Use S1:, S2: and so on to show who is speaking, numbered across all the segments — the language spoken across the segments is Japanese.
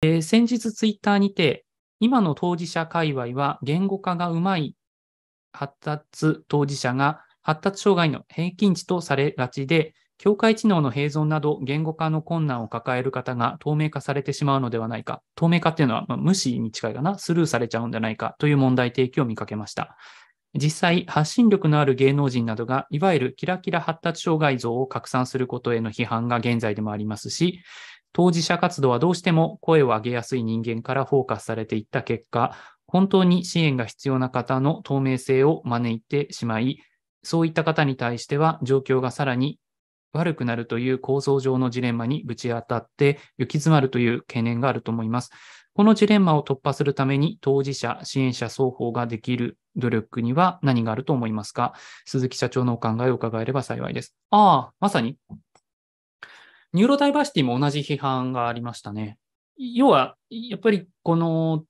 S1: えー、先日ツイッターにて、今の当事者界隈は言語化がうまい発達当事者が発達障害の平均値とされがちで、境界知能の併存など言語化の困難を抱える方が透明化されてしまうのではないか。透明化っていうのは、ま無視に近いかな。スルーされちゃうんじゃないかという問題提起を見かけました。実際、発信力のある芸能人などが、いわゆるキラキラ発達障害像を拡散することへの批判が現在でもありますし、当事者活動はどうしても声を上げやすい人間からフォーカスされていった結果、本当に支援が必要な方の透明性を招いてしまい、そういった方に対しては状況がさらに悪くなるという構造上のジレンマにぶち当たって行き詰まるという懸念があると思います。このジレンマを突破するために当事者、支援者双方ができる努力には何があると思いますか鈴木社長のお考えを伺えれば幸いです。ああ、まさにニューロダイバーシティも同じ批判がありましたね。要は、やっぱりこの、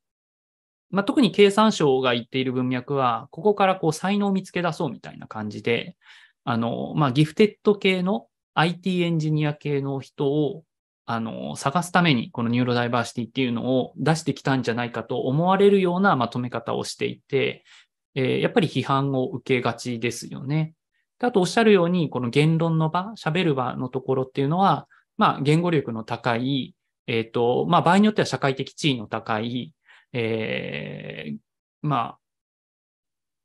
S1: まあ、特に経産省が言っている文脈は、ここからこう才能を見つけ出そうみたいな感じで、あの、まあ、ギフテッド系の IT エンジニア系の人をあの、探すために、このニューロダイバーシティっていうのを出してきたんじゃないかと思われるようなまとめ方をしていて、えー、やっぱり批判を受けがちですよね。あとおっしゃるように、この言論の場、喋る場のところっていうのは、まあ、言語力の高い、えっ、ー、と、まあ、場合によっては社会的地位の高い、ええー、まあ、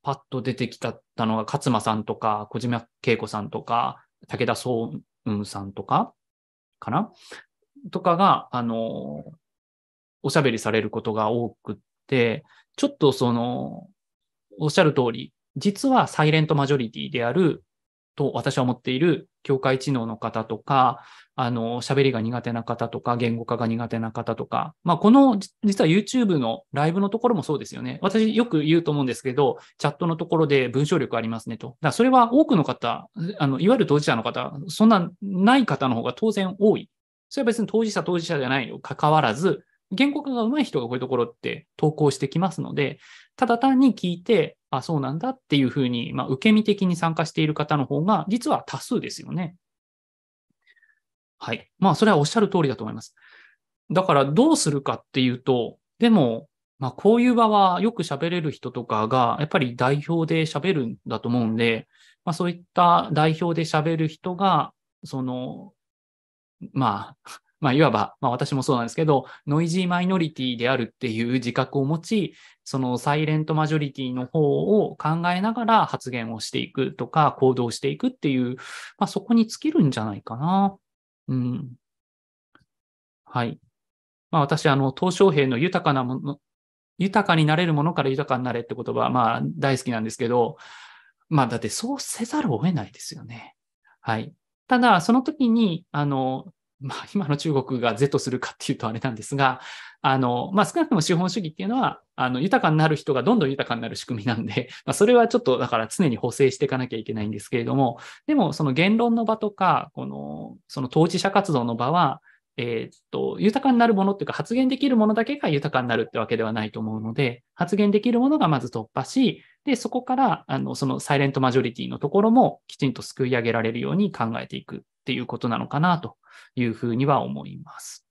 S1: パッと出てきたのが勝間さんとか、小島恵子さんとか、武田総雲さんとか、かなとかが、あの、おしゃべりされることが多くって、ちょっとその、おっしゃる通り、実はサイレントマジョリティであると私は思っている境界知能の方とか、あの、喋りが苦手な方とか、言語化が苦手な方とか、まあ、この、実は YouTube のライブのところもそうですよね。私よく言うと思うんですけど、チャットのところで文章力ありますねと。だからそれは多くの方、あの、いわゆる当事者の方、そんなない方の方が当然多い。それは別に当事者当事者じゃないよ。関わらず、原告が上手い人がこういうところって投稿してきますので、ただ単に聞いて、あ、そうなんだっていうふうに、まあ、受け身的に参加している方の方が、実は多数ですよね。はい。まあ、それはおっしゃる通りだと思います。だから、どうするかっていうと、でも、まあ、こういう場はよく喋れる人とかが、やっぱり代表で喋るんだと思うんで、まあ、そういった代表で喋る人が、その、まあ、まあ、いわば、まあ、私もそうなんですけど、ノイジーマイノリティであるっていう自覚を持ち、そのサイレントマジョリティの方を考えながら発言をしていくとか、行動していくっていう、まあ、そこに尽きるんじゃないかな。うん。はい。まあ、私、あの、東小平の豊かなもの、豊かになれるものから豊かになれって言葉、まあ、大好きなんですけど、まあ、だってそうせざるを得ないですよね。はい。ただ、その時に、あの、まあ、今の中国が是とするかっていうとあれなんですが、あの、まあ、少なくとも資本主義っていうのは、あの、豊かになる人がどんどん豊かになる仕組みなんで、まあ、それはちょっとだから常に補正していかなきゃいけないんですけれども、でもその言論の場とか、この、その当事者活動の場は、えー、っと、豊かになるものっていうか発言できるものだけが豊かになるってわけではないと思うので、発言できるものがまず突破し、で、そこから、あの、そのサイレントマジョリティのところもきちんとすくい上げられるように考えていくっていうことなのかなというふうには思います。